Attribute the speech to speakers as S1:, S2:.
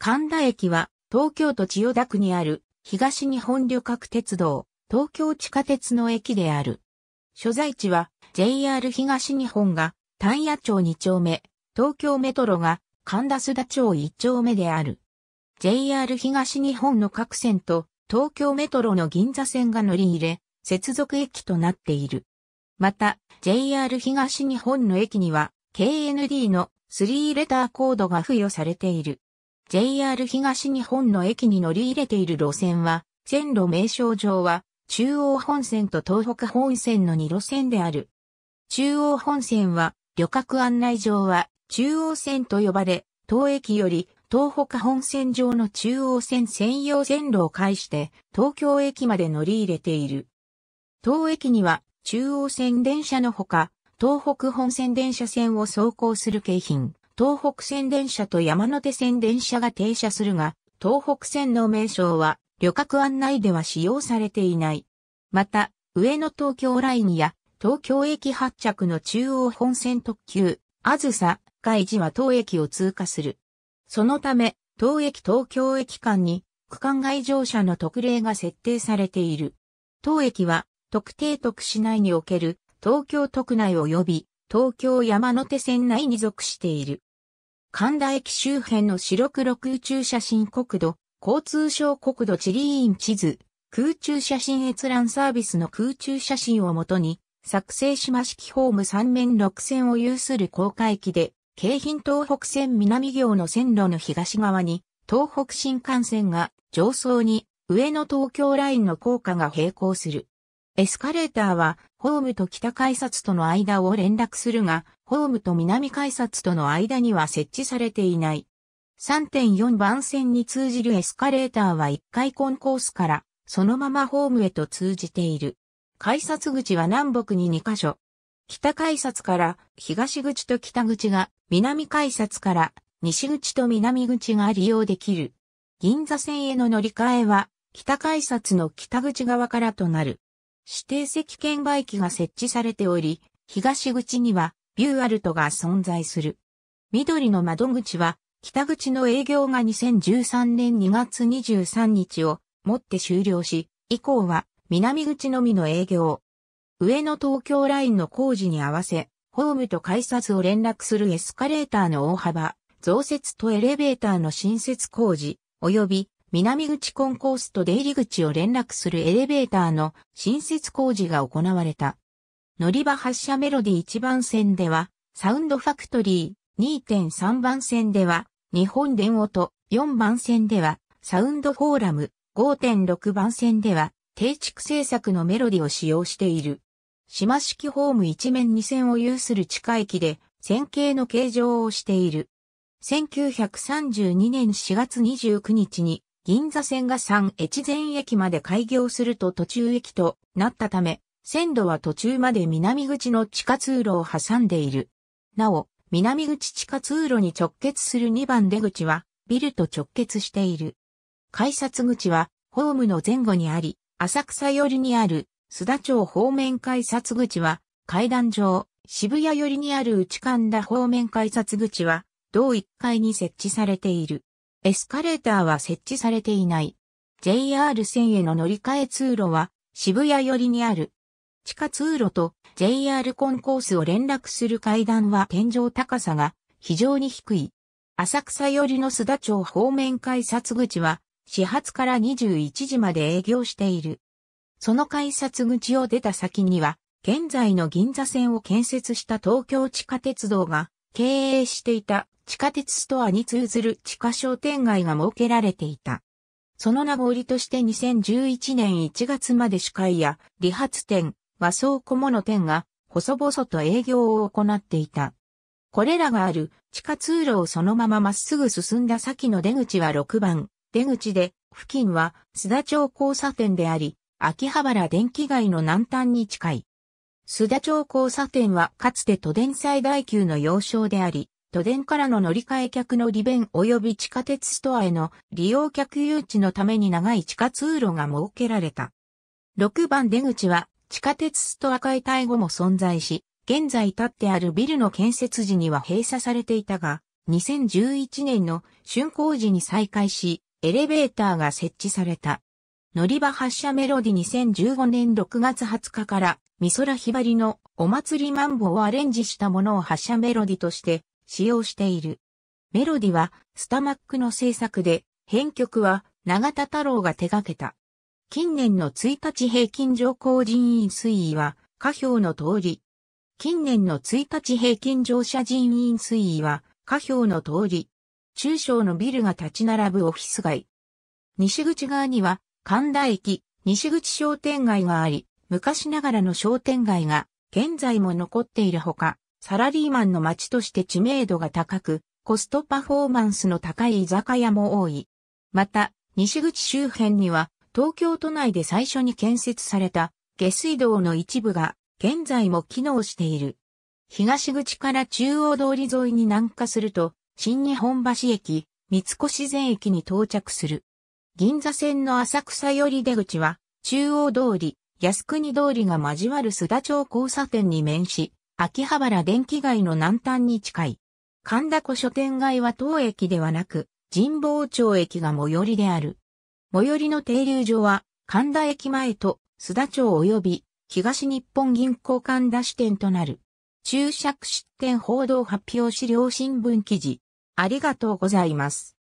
S1: 神田駅は東京都千代田区にある東日本旅客鉄道東京地下鉄の駅である。所在地は JR 東日本が丹野町2丁目、東京メトロが神田須田町1丁目である。JR 東日本の各線と東京メトロの銀座線が乗り入れ、接続駅となっている。また、JR 東日本の駅には KND の3レターコードが付与されている。JR 東日本の駅に乗り入れている路線は、線路名称上は、中央本線と東北本線の2路線である。中央本線は、旅客案内上は、中央線と呼ばれ、当駅より東北本線上の中央線専用線路を介して東京駅まで乗り入れている。当駅には中央線電車のほか東北本線電車線を走行する京浜、東北線電車と山手線電車が停車するが、東北線の名称は旅客案内では使用されていない。また、上野東京ラインや東京駅発着の中央本線特急、あずさ、外事は当駅を通過する。そのため、当駅東京駅間に区間外乗車の特例が設定されている。当駅は特定特市内における東京特内及び東京山手線内に属している。神田駅周辺の白黒空中写真国土、交通省国土地理院地図、空中写真閲覧サービスの空中写真をもとに、作成島式ホーム3面6線を有する高架駅で、京浜東北線南行の線路の東側に、東北新幹線が上層に上野東京ラインの高架が並行する。エスカレーターはホームと北改札との間を連絡するが、ホームと南改札との間には設置されていない。3.4番線に通じるエスカレーターは1階コンコースからそのままホームへと通じている。改札口は南北に2箇所。北改札から東口と北口が、南改札から西口と南口が利用できる。銀座線への乗り換えは、北改札の北口側からとなる。指定席券売機が設置されており、東口にはビューアルトが存在する。緑の窓口は、北口の営業が2013年2月23日をもって終了し、以降は南口のみの営業。上野東京ラインの工事に合わせ、ホームと改札を連絡するエスカレーターの大幅、増設とエレベーターの新設工事、及び南口コンコースと出入り口を連絡するエレベーターの新設工事が行われた。乗り場発車メロディ1番線では、サウンドファクトリー、2.3番線では、日本電音、4番線では、サウンドフォーラム、5.6番線では、定築制作のメロディを使用している。島式ホーム一面二線を有する地下駅で、線形の形状をしている。1932年4月29日に、銀座線が3越前駅まで開業すると途中駅となったため、線路は途中まで南口の地下通路を挟んでいる。なお、南口地下通路に直結する2番出口は、ビルと直結している。改札口は、ホームの前後にあり、浅草寄りにある、須田町方面改札口は、階段上、渋谷寄りにある内神田方面改札口は、同1階に設置されている。エスカレーターは設置されていない。JR 線への乗り換え通路は、渋谷寄りにある地下通路と JR コンコースを連絡する階段は天井高さが非常に低い。浅草寄りの須田町方面改札口は始発から21時まで営業している。その改札口を出た先には、現在の銀座線を建設した東京地下鉄道が経営していた地下鉄ストアに通ずる地下商店街が設けられていた。その名残として2011年1月まで司会や理髪店、和装小物店が細々と営業を行っていた。これらがある地下通路をそのまままっすぐ進んだ先の出口は6番、出口で、付近は須田町交差点であり、秋葉原電気街の南端に近い。須田町交差点はかつて都電最大級の要衝であり、都電からの乗り換え客の利便及び地下鉄ストアへの利用客誘致のために長い地下通路が設けられた。6番出口は地下鉄ストア解体後も存在し、現在建ってあるビルの建設時には閉鎖されていたが、2011年の竣工時に再開し、エレベーターが設置された。乗り場発車メロディ2015年6月20日から、美空ひばりのお祭りマンボをアレンジしたものを発車メロディとして使用している。メロディはスタマックの制作で、編曲は永田太郎が手掛けた。近年の1日平均上降人員推移は、下表の通り。近年の1日平均乗車人員推移は、下表の通り。中小のビルが立ち並ぶオフィス街。西口側には、神田駅、西口商店街があり、昔ながらの商店街が、現在も残っているほか、サラリーマンの街として知名度が高く、コストパフォーマンスの高い居酒屋も多い。また、西口周辺には、東京都内で最初に建設された下水道の一部が現在も機能している。東口から中央通り沿いに南下すると、新日本橋駅、三越前駅に到着する。銀座線の浅草寄り出口は、中央通り、靖国通りが交わる須田町交差点に面し、秋葉原電気街の南端に近い。神田古書店街は当駅ではなく、神保町駅が最寄りである。最寄りの停留所は、神田駅前と須田町及び東日本銀行神田支店となる。注釈出店報道発表資料新聞記事。ありがとうございます。